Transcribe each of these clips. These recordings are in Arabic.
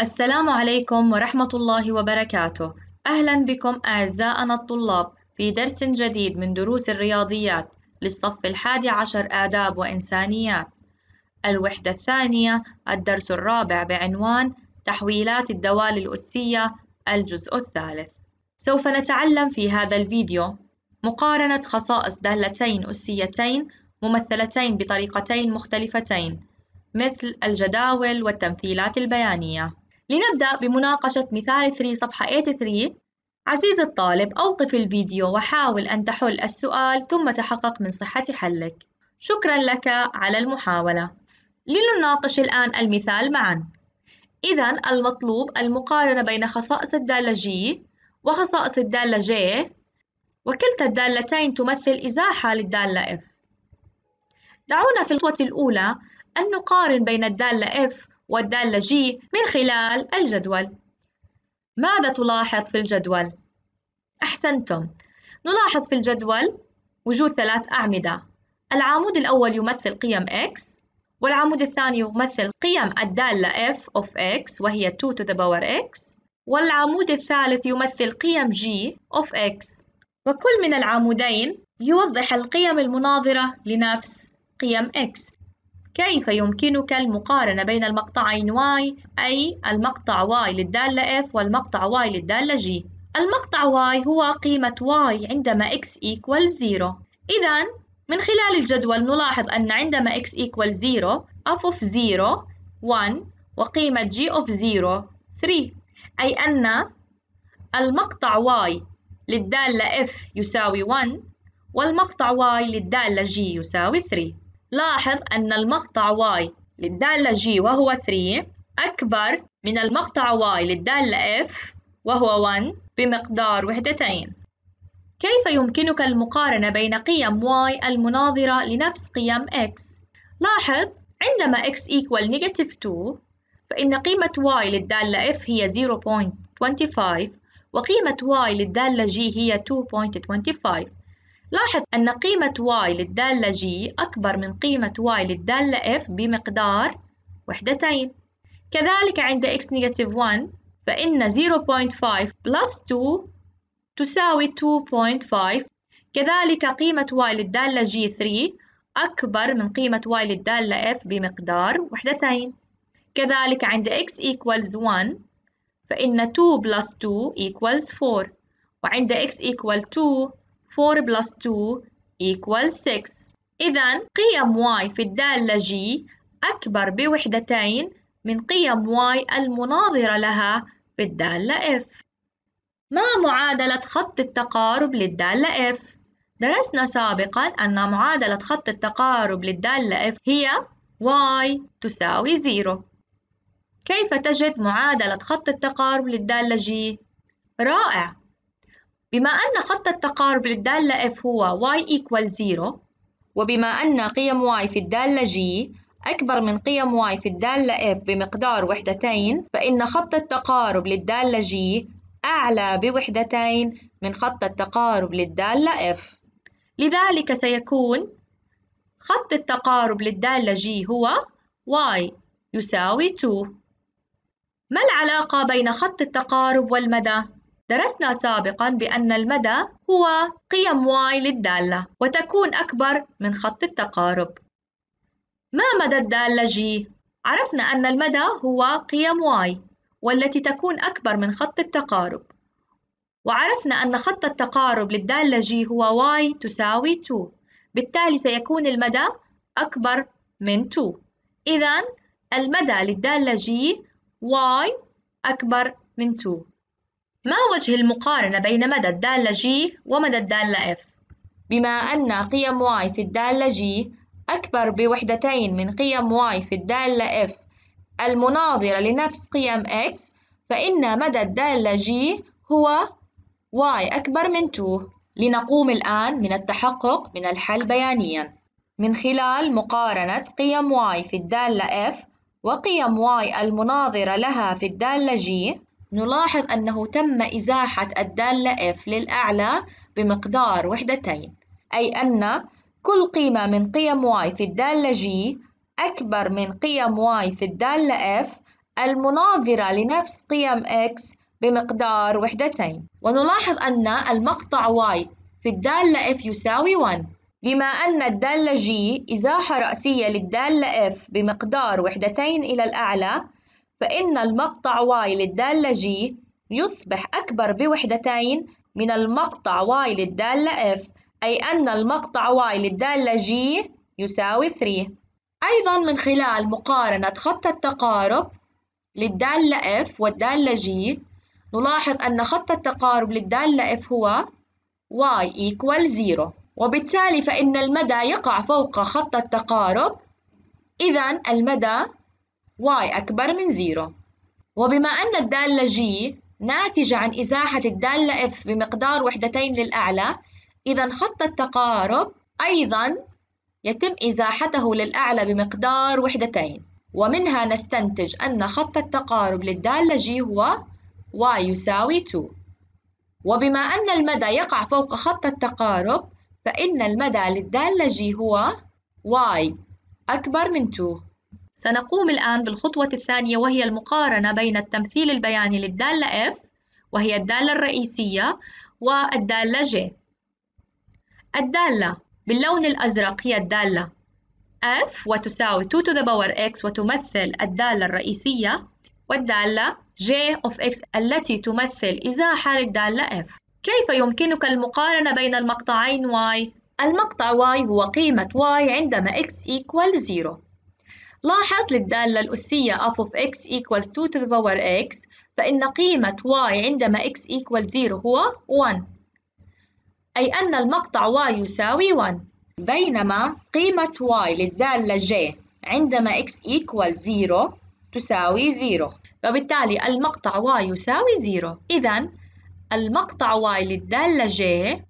السلام عليكم ورحمة الله وبركاته أهلا بكم أعزائنا الطلاب في درس جديد من دروس الرياضيات للصف الحادي عشر آداب وإنسانيات الوحدة الثانية الدرس الرابع بعنوان تحويلات الدوال الأسية الجزء الثالث سوف نتعلم في هذا الفيديو مقارنة خصائص دالتين أسيتين ممثلتين بطريقتين مختلفتين مثل الجداول والتمثيلات البيانية لنبدأ بمناقشة مثال 3 صفحة 83 عزيزي الطالب أوقف الفيديو وحاول أن تحل السؤال ثم تحقق من صحة حلك شكرا لك على المحاولة لنناقش الآن المثال معا إذا المطلوب المقارنة بين خصائص الدالة G وخصائص الدالة J وكلتا الدالتين تمثل إزاحة للدالة F دعونا في الخطوة الأولى أن نقارن بين الدالة F والدالة جي من خلال الجدول ماذا تلاحظ في الجدول؟ أحسنتم نلاحظ في الجدول وجود ثلاث أعمدة العمود الأول يمثل قيم x والعمود الثاني يمثل قيم الدالة f of x وهي 2 to the power x والعمود الثالث يمثل قيم g of x وكل من العمودين يوضح القيم المناظرة لنفس قيم x كيف يمكنك المقارنة بين المقطعين y أي المقطع y للدالة f والمقطع y للدالة g المقطع y هو قيمة y عندما x equal 0 إذا من خلال الجدول نلاحظ أن عندما x equal 0 f of 0 1 وقيمة g of 0 3 أي أن المقطع y للدالة f يساوي 1 والمقطع y للدالة g يساوي 3 لاحظ أن المقطع y للدالة G وهو 3 أكبر من المقطع y للدالة F وهو 1 بمقدار وحدتين كيف يمكنك المقارنة بين قيم y المناظرة لنفس قيم x؟ لاحظ عندما x equal negative 2 فإن قيمة y للدالة f هي 0.25 وقيمة y للدالة g هي 2.25 لاحظ أن قيمة y للدالة g أكبر من قيمة y للدالة f بمقدار وحدتين كذلك عند x 1 فإن 0.5 plus 2 تساوي 2.5 كذلك قيمة y للدالة g 3 أكبر من قيمة y للدالة f بمقدار وحدتين كذلك عند x equals 1 فإن 2 plus 2 equals 4 وعند x equal 2 4 plus 2 equals 6 إذا قيم y في الدالة G أكبر بوحدتين من قيم y المناظرة لها في الدالة F ما معادلة خط التقارب للدالة F؟ درسنا سابقا أن معادلة خط التقارب للدالة F هي y تساوي 0 كيف تجد معادلة خط التقارب للدالة G؟ رائع بما أن خط التقارب للدالة F هو y equal 0 وبما أن قيم y في الدالة G أكبر من قيم y في الدالة F بمقدار وحدتين فإن خط التقارب للدالة G أعلى بوحدتين من خط التقارب للدالة F لذلك سيكون خط التقارب للدالة G هو y يساوي 2 ما العلاقة بين خط التقارب والمدى؟ درسنا سابقا بأن المدى هو قيم y للدالة وتكون أكبر من خط التقارب ما مدى الدالة g؟ عرفنا أن المدى هو قيم y والتي تكون أكبر من خط التقارب وعرفنا أن خط التقارب للدالة g هو y تساوي 2 بالتالي سيكون المدى أكبر من 2 إذا المدى للدالة g y أكبر من 2 ما وجه المقارنة بين مدى الدالة G ومدى الدالة F؟ بما أن قيم y في الدالة G أكبر بوحدتين من قيم y في الدالة F المناظرة لنفس قيم x فإن مدى الدالة G هو y أكبر من 2 لنقوم الآن من التحقق من الحل بيانياً من خلال مقارنة قيم y في الدالة F وقيم y المناظرة لها في الدالة G نلاحظ أنه تم إزاحة الدالة F للأعلى بمقدار وحدتين أي أن كل قيمة من قيم Y في الدالة G أكبر من قيم Y في الدالة F المناظرة لنفس قيم X بمقدار وحدتين ونلاحظ أن المقطع Y في الدالة F يساوي 1 بما أن الدالة G إزاحة رأسية للدالة F بمقدار وحدتين إلى الأعلى فإن المقطع y للدالة G يصبح أكبر بوحدتين من المقطع y للدالة F أي أن المقطع y للدالة G يساوي 3 أيضا من خلال مقارنة خط التقارب للدالة F والدالة G نلاحظ أن خط التقارب للدالة F هو y equal 0 وبالتالي فإن المدى يقع فوق خط التقارب إذا المدى y أكبر من 0 وبما أن الدالة g ناتجة عن إزاحة الدالة f بمقدار وحدتين للأعلى إذا خط التقارب أيضا يتم إزاحته للأعلى بمقدار وحدتين ومنها نستنتج أن خط التقارب للدالة G هو y يساوي 2 وبما أن المدى يقع فوق خط التقارب فإن المدى للدالة G هو y أكبر من 2 سنقوم الآن بالخطوة الثانية وهي المقارنة بين التمثيل البياني للدالة F وهي الدالة الرئيسية والدالة J الدالة باللون الأزرق هي الدالة F وتساوي 2 to the power X وتمثل الدالة الرئيسية والدالة J of X التي تمثل إزاحة للدالة F كيف يمكنك المقارنة بين المقطعين Y؟ المقطع Y هو قيمة Y عندما X equal 0 لاحظ للدالة الأسية f of x equals 2 to the power x فإن قيمة y عندما x equals 0 هو 1 أي أن المقطع y يساوي 1 بينما قيمة y للدالة j عندما x equals 0 تساوي 0 فبالتالي المقطع y يساوي 0 إذا المقطع y للدالة j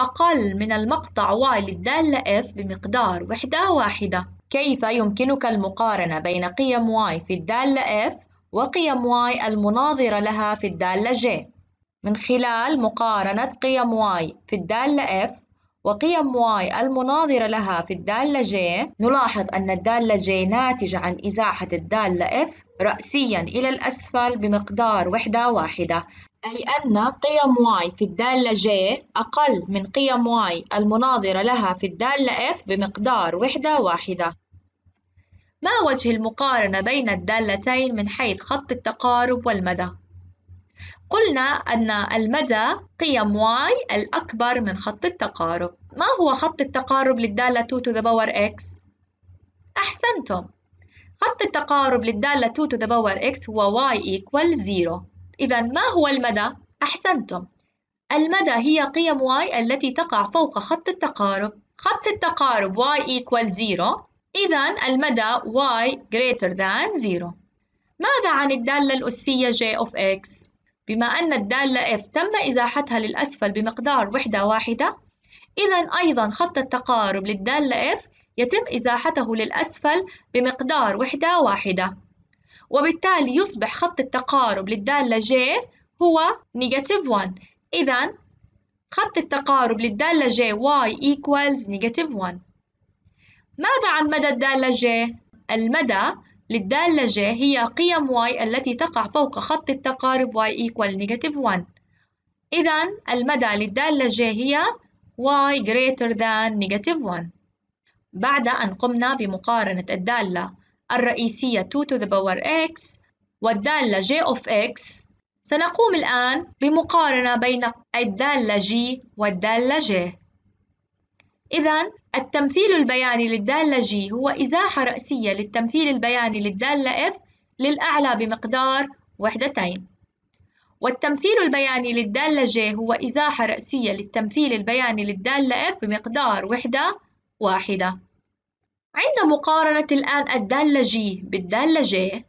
أقل من المقطع y للدالة f بمقدار وحدة واحدة كيف يمكنك المقارنة بين قيم y في الدالة f وقيم y المناظرة لها في الدالة j من خلال مقارنة قيم y في الدالة f وقيم y المناظرة لها في الدالة j نلاحظ أن الدالة j ناتجة عن إزاحة الدالة f رأسيا إلى الأسفل بمقدار وحدة واحدة أي أن قيم y في الدالة J أقل من قيم y المناظرة لها في الدالة F بمقدار وحدة واحدة ما وجه المقارنة بين الدالتين من حيث خط التقارب والمدى؟ قلنا أن المدى قيم y الأكبر من خط التقارب ما هو خط التقارب للدالة 2 to the power x؟ أحسنتم خط التقارب للدالة 2 to the power x هو y equal 0 إذا ما هو المدى؟ أحسنتم المدى هي قيم y التي تقع فوق خط التقارب خط التقارب y equal 0 إذا المدى y greater than 0 ماذا عن الدالة الأسية j of x؟ بما أن الدالة f تم إزاحتها للأسفل بمقدار وحدة واحدة إذا أيضا خط التقارب للدالة f يتم إزاحته للأسفل بمقدار وحدة واحدة وبالتالي يصبح خط التقارب للدالة ج هو نيجاتيف 1 إذا خط التقارب للدالة j y equals negative 1 ماذا عن مدى الدالة j؟ المدى للدالة j هي قيم y التي تقع فوق خط التقارب y equal negative 1 إذا المدى للدالة j هي y greater than negative 1 بعد أن قمنا بمقارنة الدالة الرئيسية 2 to the power x والدالة j of x سنقوم الآن بمقارنة بين الدالة g والدالة j إذا التمثيل البياني للدالة g هو إزاحة رأسية للتمثيل البياني للدالة f للأعلى بمقدار وحدتين والتمثيل البياني للدالة j هو إزاحة رأسية للتمثيل البياني للدالة f بمقدار وحدة واحدة عند مقارنة الآن الدالة G بالدالة J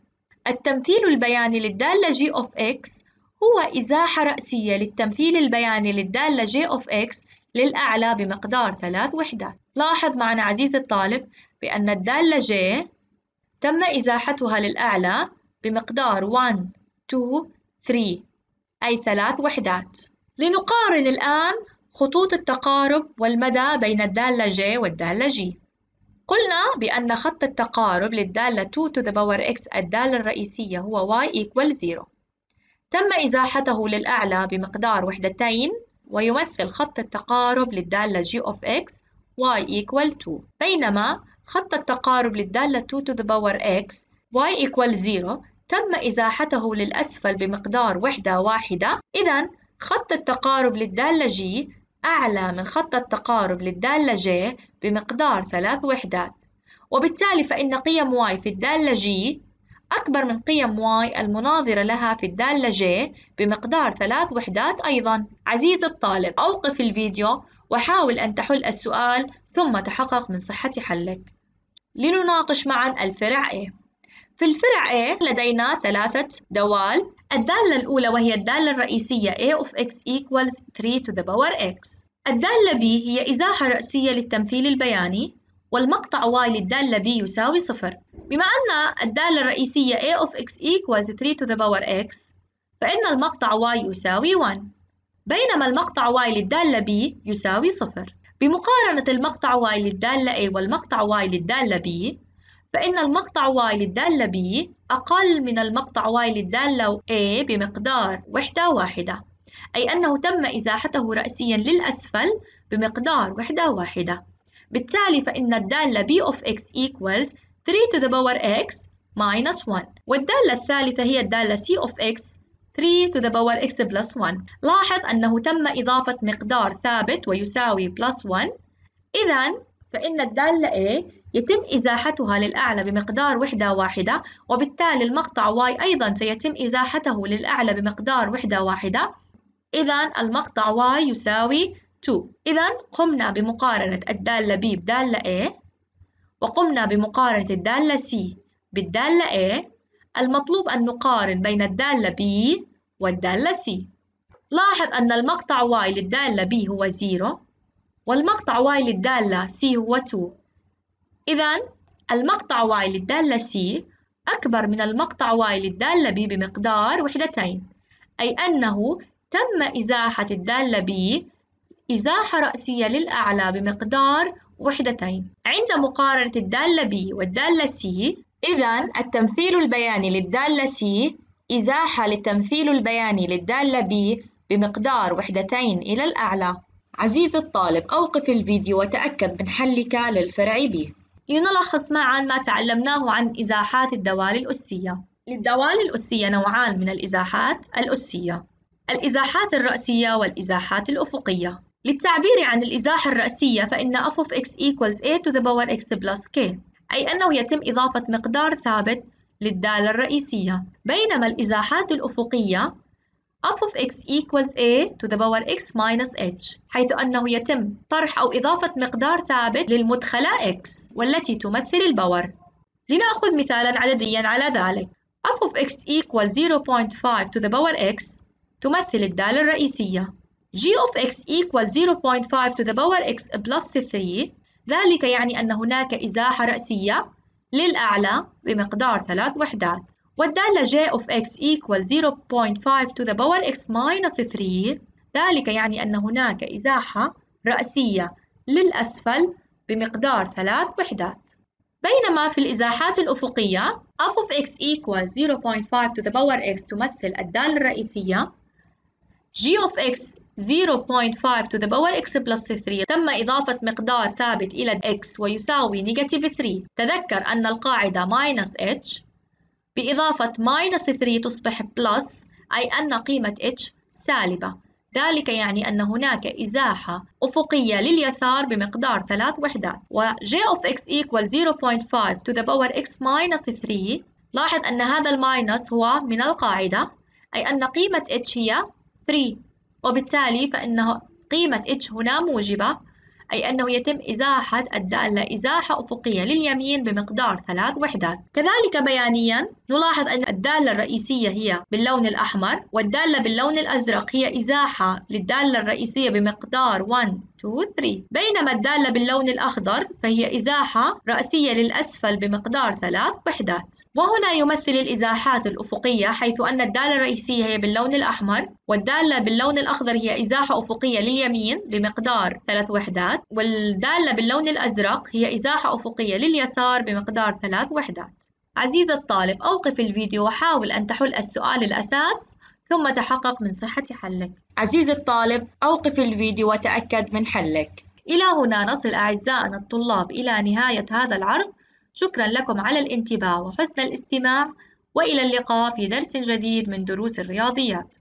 التمثيل البياني للدالة G of X هو إزاحة رأسية للتمثيل البياني للدالة J of X للأعلى بمقدار ثلاث وحدات لاحظ معنا عزيزي الطالب بأن الدالة J تم إزاحتها للأعلى بمقدار 1 2 3 أي ثلاث وحدات لنقارن الآن خطوط التقارب والمدى بين الدالة J والدالة G قلنا بأن خط التقارب للدالة 2 to the power x الدالة الرئيسية هو y equal 0 تم إزاحته للأعلى بمقدار وحدتين ويمثل خط التقارب للدالة g of x y equal 2 بينما خط التقارب للدالة 2 to the power x y equal 0 تم إزاحته للأسفل بمقدار وحدة واحدة إذا خط التقارب للدالة g أعلى من خط التقارب للدالة J بمقدار ثلاث وحدات وبالتالي فإن قيم Y في الدالة G أكبر من قيم Y المناظرة لها في الدالة J بمقدار ثلاث وحدات أيضا عزيز الطالب أوقف الفيديو وحاول أن تحل السؤال ثم تحقق من صحة حلك لنناقش معا الفرع A في الفرع A لدينا ثلاثة دوال الدالة الأولى وهي الدالة الرئيسية a of x equals 3 to the power x الدالة b هي إزاحة رأسية للتمثيل البياني والمقطع y للدالة b يساوي صفر بما أن الدالة الرئيسية a of x equals 3 to the power x فإن المقطع y يساوي 1 بينما المقطع y للدالة b يساوي صفر بمقارنة المقطع y للدالة a والمقطع y للدالة b فإن المقطع Y للدالة B أقل من المقطع Y للدالة A بمقدار وحدة واحدة أي أنه تم إزاحته رأسيا للأسفل بمقدار وحدة واحدة بالتالي فإن الدالة B of X equals 3 to the power X minus 1 والدالة الثالثة هي الدالة C of X 3 to the power x plus 1 لاحظ أنه تم إضافة مقدار ثابت ويساوي plus 1 إذا فإن الدالة A يتم إزاحتها للأعلى بمقدار وحدة واحدة وبالتالي المقطع Y أيضا سيتم إزاحته للأعلى بمقدار وحدة واحدة إذا المقطع Y يساوي 2 إذا قمنا بمقارنة الدالة B بدالة A وقمنا بمقارنة الدالة C بالدالة A المطلوب أن نقارن بين الدالة B والدالة C لاحظ أن المقطع Y للدالة B هو 0 والمقطع Y للدالة C هو 2 إذا المقطع Y للدالة C أكبر من المقطع Y للدالة B بمقدار وحدتين أي أنه تم إزاحة الدالة B إزاحة رأسية للأعلى بمقدار وحدتين عند مقارنة الدالة B والدالة C إذا التمثيل البياني للدالة C إزاحة للتمثيل البياني للدالة B بمقدار وحدتين إلى الأعلى عزيزي الطالب أوقف الفيديو وتأكد من حلك للفرع B لنلخص معا ما تعلمناه عن إزاحات الدوالي الأسية للدوالي الأسية نوعان من الإزاحات الأسية الإزاحات الرأسية والإزاحات الأفقية للتعبير عن الإزاحة الرأسية فإن f of x equals a to the power x plus k أي أنه يتم إضافة مقدار ثابت للدالة الرئيسية بينما الإزاحات الأفقية f of x equals a to the power x minus h حيث أنه يتم طرح أو إضافة مقدار ثابت للمدخلة x والتي تمثل الباور لنأخذ مثالا عدديا على ذلك f of x equals 0.5 to the power x تمثل الدالة الرئيسية g of x equals 0.5 to the power x plus 3 ذلك يعني أن هناك إزاحة رأسية للأعلى بمقدار ثلاث وحدات والدالة j of x equal 0.5 to the power x minus 3 ذلك يعني أن هناك إزاحة رأسية للأسفل بمقدار ثلاث وحدات بينما في الإزاحات الأفقية f of x equals 0.5 to the power x تمثل الدالة الرئيسية g of x 0.5 to the power x plus 3 تم إضافة مقدار ثابت إلى x ويساوي negative 3 تذكر أن القاعدة minus h بإضافة minus 3 تصبح plus أي أن قيمة h سالبة ذلك يعني أن هناك إزاحة أفقية لليسار بمقدار ثلاث وحدات و j of x equal 0.5 to the power x minus 3 لاحظ أن هذا الماينس هو من القاعدة أي أن قيمة h هي 3 وبالتالي فإن قيمة h هنا موجبة أي أنه يتم إزاحة الدالة إزاحة أفقية لليمين بمقدار ثلاث وحدات كذلك بيانيا نلاحظ أن الدالة الرئيسية هي باللون الأحمر والدالة باللون الأزرق هي إزاحة للدالة الرئيسية بمقدار 1 2 3 بينما الدالة باللون الأخضر فهي إزاحة رأسية للأسفل بمقدار ثلاث وحدات وهنا يمثل الإزاحات الأفقية حيث أن الدالة الرئيسية هي باللون الأحمر والدالة باللون الأخضر هي إزاحة أفقية لليمين بمقدار ثلاث وحدات والدالة باللون الأزرق هي إزاحة أفقية لليسار بمقدار ثلاث وحدات عزيزي الطالب أوقف الفيديو وحاول أن تحل السؤال الأساس ثم تحقق من صحة حلك عزيز الطالب أوقف الفيديو وتأكد من حلك إلى هنا نصل أعزائنا الطلاب إلى نهاية هذا العرض شكرا لكم على الانتباه وحسن الاستماع وإلى اللقاء في درس جديد من دروس الرياضيات